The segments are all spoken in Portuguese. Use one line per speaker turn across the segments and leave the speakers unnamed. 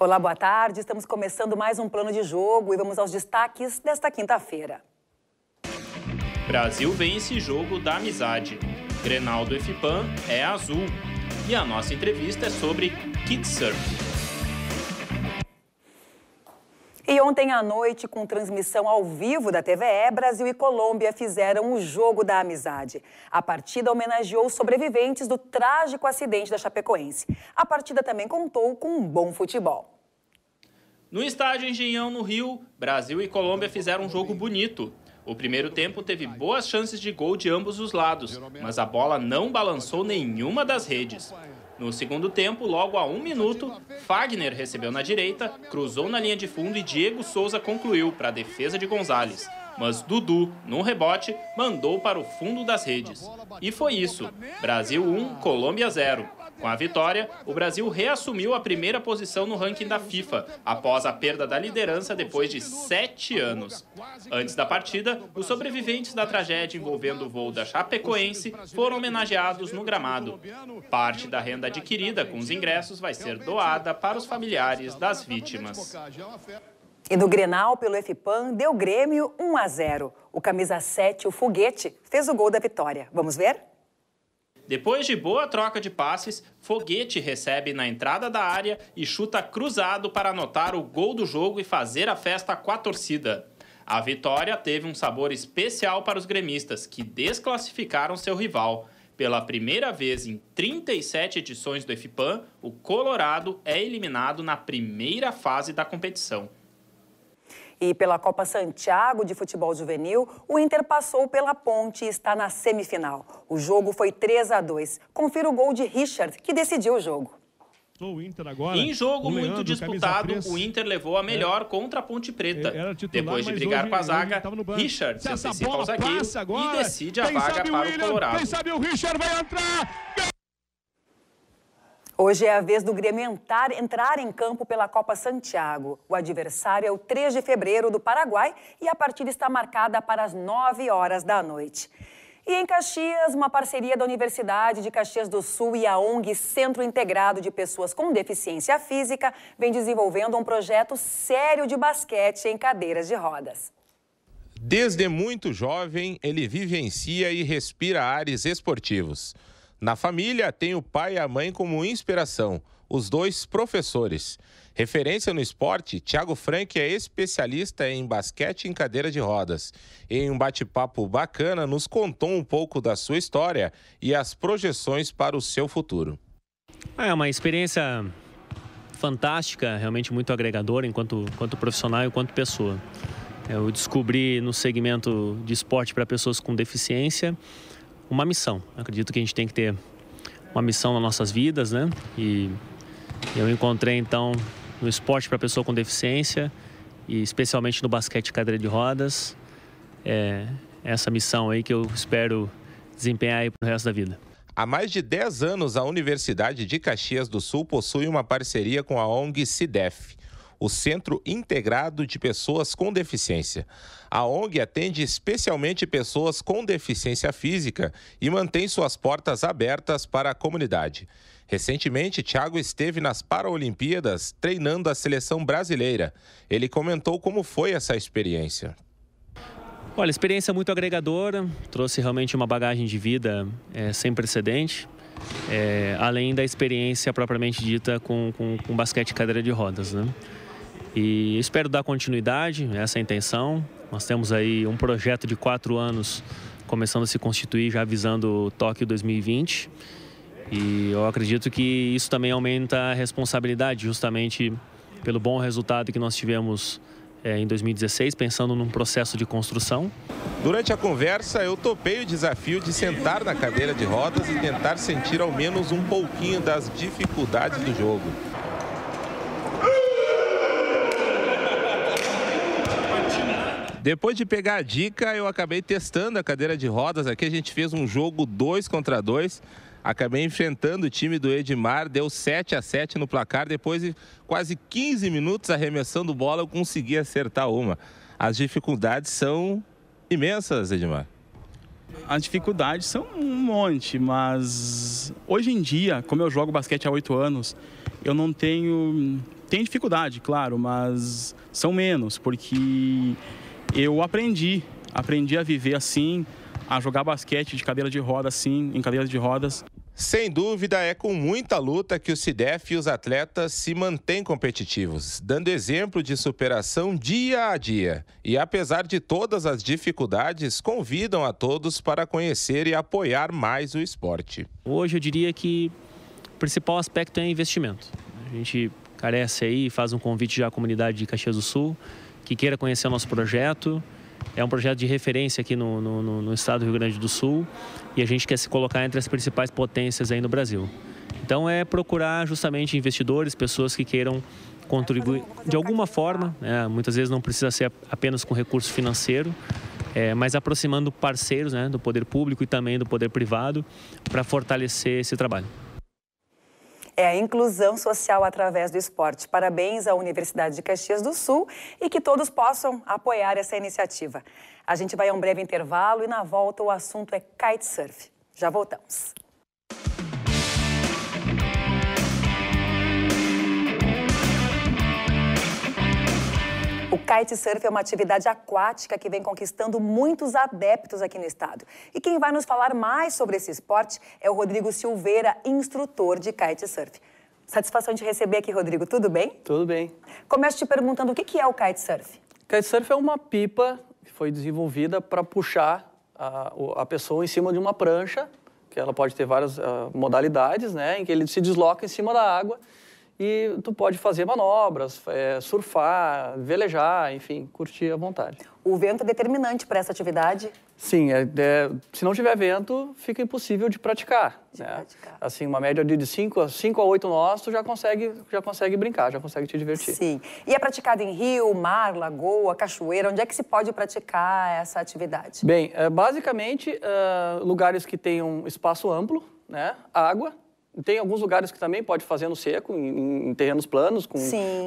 Olá, boa tarde. Estamos começando mais um plano de jogo e vamos aos destaques desta quinta-feira.
Brasil vence jogo da amizade. Grenaldo pan é azul. E a nossa entrevista é sobre Kidsurf.
E ontem à noite, com transmissão ao vivo da TVE, Brasil e Colômbia fizeram o jogo da amizade. A partida homenageou os sobreviventes do trágico acidente da Chapecoense. A partida também contou com um bom futebol.
No estádio Engenhão, no Rio, Brasil e Colômbia fizeram um jogo bonito. O primeiro tempo teve boas chances de gol de ambos os lados, mas a bola não balançou nenhuma das redes. No segundo tempo, logo a um minuto, Fagner recebeu na direita, cruzou na linha de fundo e Diego Souza concluiu para a defesa de Gonzalez. Mas Dudu, num rebote, mandou para o fundo das redes. E foi isso. Brasil 1, Colômbia 0. Com a vitória, o Brasil reassumiu a primeira posição no ranking da FIFA, após a perda da liderança depois de sete anos. Antes da partida, os sobreviventes da tragédia envolvendo o voo da Chapecoense foram homenageados no gramado. Parte da renda adquirida com os ingressos vai ser doada para os familiares das vítimas.
E no Grenal, pelo FPAN, deu Grêmio 1 a 0. O camisa 7, o Foguete, fez o gol da vitória. Vamos ver?
Depois de boa troca de passes, Foguete recebe na entrada da área e chuta cruzado para anotar o gol do jogo e fazer a festa com a torcida. A vitória teve um sabor especial para os gremistas, que desclassificaram seu rival. Pela primeira vez em 37 edições do FIPAM, o Colorado é eliminado na primeira fase da competição.
E pela Copa Santiago de Futebol Juvenil, o Inter passou pela ponte e está na semifinal. O jogo foi 3 a 2 Confira o gol de Richard, que decidiu o jogo.
Agora, em jogo muito disputado, o Inter levou a melhor é, contra a Ponte Preta. É, titular, Depois de brigar com a zaga, Richard se antecipa ao zagueiro agora, e decide a vaga para o Colorado. Quem
sabe o Richard vai entrar! Hoje é a vez do Grêmio entrar, entrar, em campo pela Copa Santiago. O adversário é o 3 de fevereiro do Paraguai e a partida está marcada para as 9 horas da noite. E em Caxias, uma parceria da Universidade de Caxias do Sul e a ONG Centro Integrado de Pessoas com Deficiência Física vem desenvolvendo um projeto sério de basquete em cadeiras de rodas.
Desde muito jovem, ele vivencia e respira ares esportivos. Na família, tem o pai e a mãe como inspiração, os dois professores. Referência no esporte, Thiago Franck é especialista em basquete em cadeira de rodas. Em um bate-papo bacana, nos contou um pouco da sua história e as projeções para o seu futuro.
É uma experiência fantástica, realmente muito agregadora enquanto, enquanto profissional e enquanto pessoa. Eu descobri no segmento de esporte para pessoas com deficiência uma missão. Eu acredito que a gente tem que ter uma missão nas nossas vidas, né? E eu encontrei então no esporte para pessoa com deficiência e especialmente no basquete cadeira de rodas
é, essa missão aí que eu espero desempenhar aí o resto da vida. Há mais de 10 anos, a Universidade de Caxias do Sul possui uma parceria com a ONG CIDEF, o Centro Integrado de Pessoas com Deficiência. A ONG atende especialmente pessoas com deficiência física e mantém suas portas abertas para a comunidade. Recentemente, Thiago esteve nas Paralimpíadas treinando a seleção brasileira. Ele comentou como foi essa experiência.
Olha, experiência muito agregadora, trouxe realmente uma bagagem de vida é, sem precedente, é, além da experiência propriamente dita com, com, com basquete cadeira de rodas. Né? E espero dar continuidade, essa é a intenção. Nós temos aí um projeto de quatro anos começando a se constituir, já visando o Tóquio 2020. E eu acredito que isso também aumenta a responsabilidade, justamente pelo bom resultado que nós tivemos é, em 2016, pensando num processo de construção.
Durante a conversa, eu topei o desafio de sentar na cadeira de rodas e tentar sentir ao menos um pouquinho das dificuldades do jogo. Depois de pegar a dica, eu acabei testando a cadeira de rodas aqui. A gente fez um jogo 2 contra 2. Acabei enfrentando o time do Edmar, deu 7 a 7 no placar. Depois de quase 15 minutos arremessando bola, eu consegui acertar uma. As dificuldades são imensas, Edmar.
As dificuldades são um monte, mas hoje em dia, como eu jogo basquete há 8 anos, eu não tenho. Tem dificuldade, claro, mas são menos, porque eu aprendi, aprendi a viver assim, a jogar basquete de cadeira de rodas assim, em cadeira de rodas.
Sem dúvida, é com muita luta que o CIDEF e os atletas se mantêm competitivos, dando exemplo de superação dia a dia. E apesar de todas as dificuldades, convidam a todos para conhecer e apoiar mais o esporte.
Hoje eu diria que o principal aspecto é investimento. A gente carece aí, faz um convite já à comunidade de Caxias do Sul que queira conhecer o nosso projeto. É um projeto de referência aqui no, no, no estado do Rio Grande do Sul e a gente quer se colocar entre as principais potências aí no Brasil. Então é procurar justamente investidores, pessoas que queiram contribuir de alguma forma, né? muitas vezes não precisa ser apenas com recurso financeiro, é, mas aproximando parceiros né, do poder público e também do poder privado para fortalecer esse trabalho
é a inclusão social através do esporte. Parabéns à Universidade de Caxias do Sul e que todos possam apoiar essa iniciativa. A gente vai a um breve intervalo e na volta o assunto é kitesurf. Já voltamos. O kitesurf é uma atividade aquática que vem conquistando muitos adeptos aqui no estado. E quem vai nos falar mais sobre esse esporte é o Rodrigo Silveira, instrutor de kitesurf. Satisfação de receber aqui, Rodrigo. Tudo bem? Tudo bem. Começo te perguntando o que é o kitesurf.
Kitesurf é uma pipa que foi desenvolvida para puxar a, a, pessoa em cima de uma prancha, que ela pode ter várias uh, modalidades, né, em que ele se desloca em cima da água e tu pode fazer manobras, é, surfar, velejar, enfim, curtir à vontade. O vento é determinante para essa atividade? Sim, é, é, se não tiver vento, fica impossível de praticar. De né? praticar. Assim, uma média de 5 a, 5 a 8 nós, tu já consegue, já consegue brincar, já consegue te divertir.
Sim. E é praticado em rio, mar, lagoa, cachoeira? Onde é que se pode praticar essa atividade?
Bem, é, basicamente, é, lugares que tenham espaço amplo, né? água, tem alguns lugares que também pode fazer no seco, em, em terrenos planos, com,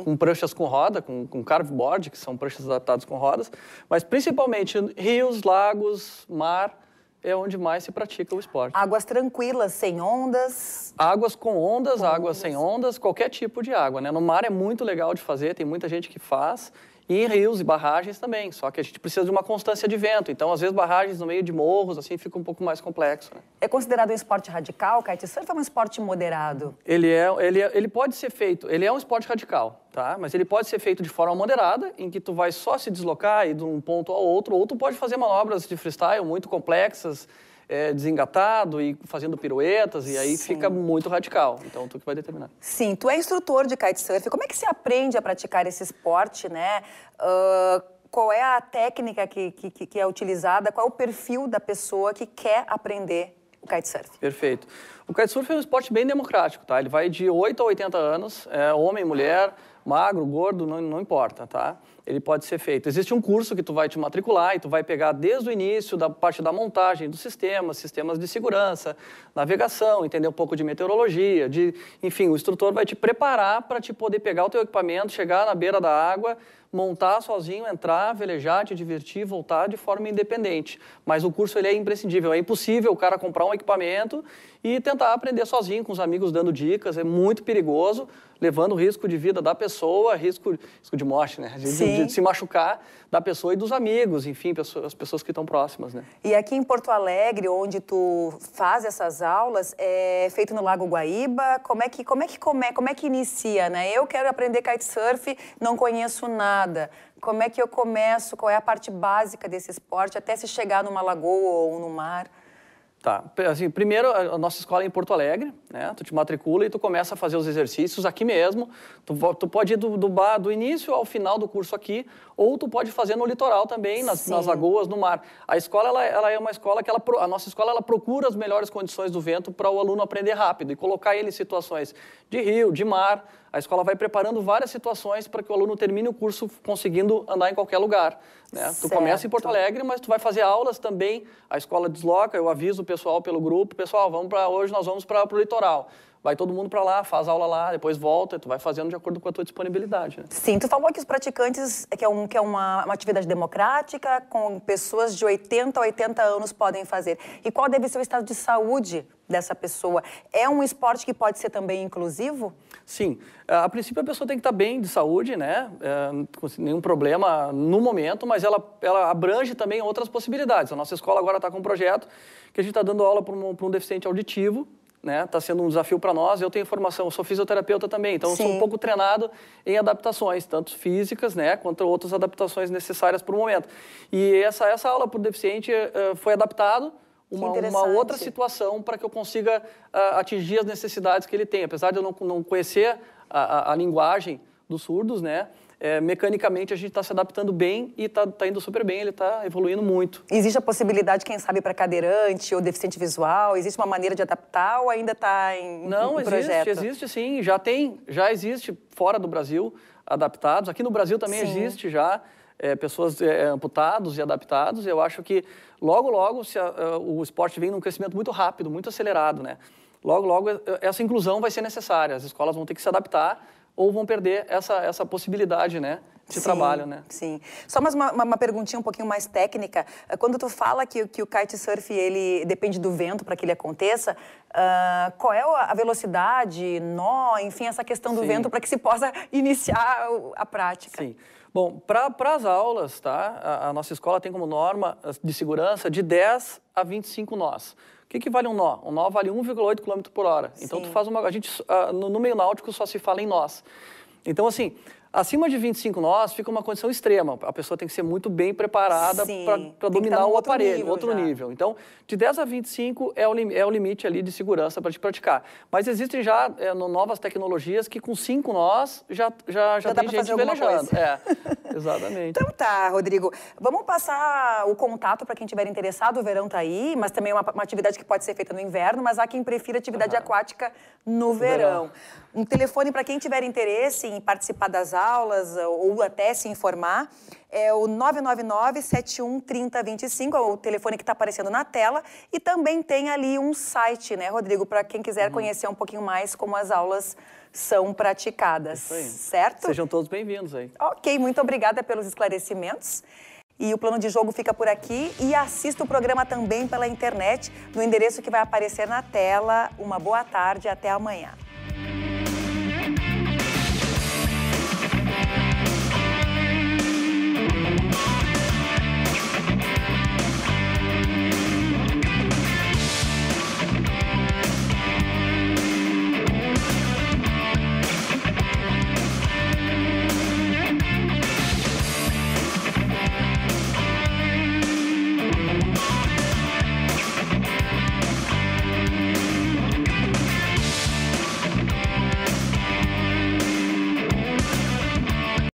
com, pranchas com roda, com, com carveboard, que são pranchas adaptadas com rodas. Mas principalmente rios, lagos, mar, é onde mais se pratica o esporte. Águas tranquilas, sem ondas? Águas com ondas, com águas ondas. sem ondas, qualquer tipo de água. Né? No mar é muito legal de fazer, tem muita gente que faz. E em rios e barragens também, só que a gente precisa de uma constância de vento. Então, às vezes, barragens no meio de morros, assim, fica um pouco mais complexo. Né? É considerado um esporte radical? Kite
surf é um esporte moderado?
Ele, é, ele, é, ele pode ser feito, ele é um esporte radical, tá? Mas ele pode ser feito de forma moderada, em que tu vai só se deslocar e de um ponto ao outro, ou tu pode fazer manobras de freestyle muito complexas, é, desengatado e fazendo piruetas, e aí Sim. fica muito radical. Então, tu que vai determinar.
Sim, tu é instrutor de kitesurf. Como é que se aprende a praticar esse esporte, né? Uh, qual é a técnica que, que, que é utilizada? Qual é o perfil da pessoa que quer aprender o kitesurf.
Perfeito. O kitesurf é um esporte bem democrático, tá? Ele vai de 8 a 80 anos, é, homem, mulher, magro, gordo, não, não importa, tá? ele pode ser feito. Existe um curso que tu vai te matricular e tu vai pegar desde o início da parte da montagem do sistema, sistemas de segurança, navegação, entender um pouco de meteorologia, de, enfim, o instrutor vai te preparar para te poder pegar o teu equipamento, chegar na beira da água, montar sozinho, entrar, velejar, te divertir, voltar de forma independente. Mas o curso ele é imprescindível, é impossível o cara comprar um equipamento e tentar aprender sozinho com os amigos dando dicas, é muito perigoso, levando risco de vida da pessoa, risco, risco de morte, né? De Sim de, de, se machucar da pessoa e dos amigos, enfim, pessoas, as pessoas que estão próximas, né?
E aqui em Porto Alegre, onde tu faz essas aulas, é feito no Lago Guaíba, como é que, como é que, como é, como é que inicia, né? Eu quero aprender kitesurf, não conheço nada. Como é que eu começo? Qual é a parte básica desse esporte até se chegar numa lagoa ou no mar?
Tá. Assim, primeiro, a nossa escola é em Porto Alegre, né? Tu te matricula e tu começa a fazer os exercícios aqui mesmo. Tu, tu pode ir do, do, bar, do início ao final do curso aqui, ou tu pode fazer no litoral também, nas, nas lagoas, no mar. A escola, ela, ela, é uma escola que, ela, a nossa escola, ela procura as melhores condições do vento para o aluno aprender rápido e colocar ele em situações de rio, de mar, a escola vai preparando várias situações para que o aluno termine o curso conseguindo andar em qualquer lugar. Né? Tu começa em Porto Alegre, mas tu vai fazer aulas também. A escola desloca, eu aviso o pessoal pelo grupo, pessoal, vamos para hoje nós vamos para o litoral vai todo mundo para lá, faz aula lá, depois volta, tu vai fazendo de acordo com a tua disponibilidade. Né?
Sim, tu falou que os praticantes, é que é, um, que é uma, uma atividade democrática, com pessoas de 80 a 80 anos podem fazer. E qual deve ser o estado de saúde dessa pessoa. É um esporte que pode ser também inclusivo? Sim. A princípio, a pessoa tem que estar tá bem de saúde,
né? É, com nenhum problema no momento, mas ela, ela abrange também outras possibilidades. A nossa escola agora está com um projeto que a gente está dando aula para um, um, deficiente auditivo, né? Está sendo um desafio para nós. Eu tenho formação, eu sou fisioterapeuta também, então sou um pouco treinado em adaptações, tanto físicas, né, quanto outras adaptações necessárias para o momento. E essa essa aula para o deficiente uh, foi adaptado uma, uma, outra situação para que eu consiga uh, atingir as necessidades que ele tem. Apesar de eu não, não conhecer a, a, a linguagem dos surdos, né?
É, mecanicamente a gente está se adaptando bem e está tá indo super bem, ele está evoluindo muito. Existe a possibilidade, quem sabe, para cadeirante ou deficiente visual? Existe uma maneira de adaptar ou ainda está em Não, existe, projeto? existe
sim, já tem, já existe fora do Brasil adaptados. Aqui no Brasil também sim. existe já. É, pessoas é, amputados e adaptados, eu acho que logo, logo se a, o esporte vem num crescimento muito rápido, muito acelerado, né? Logo, logo é, essa inclusão vai ser necessária, as escolas vão ter que se adaptar ou vão perder essa, essa
possibilidade, né? de sim, trabalho, né? Sim. Só mais uma, uma, perguntinha um pouquinho mais técnica. Ah, quando tu fala que, que o kitesurf, ele depende do vento para que ele aconteça, uh, qual é a velocidade, nó, enfim, essa questão do sim. vento para que se possa iniciar a prática? Sim. Bom, para as aulas, tá? A, a, nossa escola tem como norma de
segurança de 10 a 25 nós. O que, que vale um nó? Um nó vale 1,8 km por hora. Então, tu faz uma... A gente, uh, no, no meio náutico, só se fala em nós. Então, assim, Acima de 25 nós fica uma condição extrema. A pessoa tem que ser muito bem preparada para tá dominar o aparelho, nível outro já. nível. Então, de 10 a 25 é o, é o limite ali de segurança para te praticar. Mas existem já é, no, novas tecnologias que com 5 nós já, já, já, tem gente velejando. É, exatamente. então
tá, Rodrigo. Vamos passar o contato para quem tiver interessado. O verão tá aí, mas também é uma, uma, atividade que pode ser feita no inverno, mas há quem prefira atividade uhum. aquática no verão. verão. Um telefone para quem tiver interesse em participar das aulas aulas eh, ou até se informar, é o 999-713025, é o telefone que está aparecendo na tela. E também tem ali um site, né, Rodrigo, para quem quiser uhum. conhecer um pouquinho mais como as aulas são praticadas, certo? Sejam
todos bem-vindos
aí. Ok, muito obrigada pelos esclarecimentos. E o plano de jogo fica por aqui e assista o programa também pela internet, no endereço que vai aparecer na tela. Uma boa tarde, até amanhã.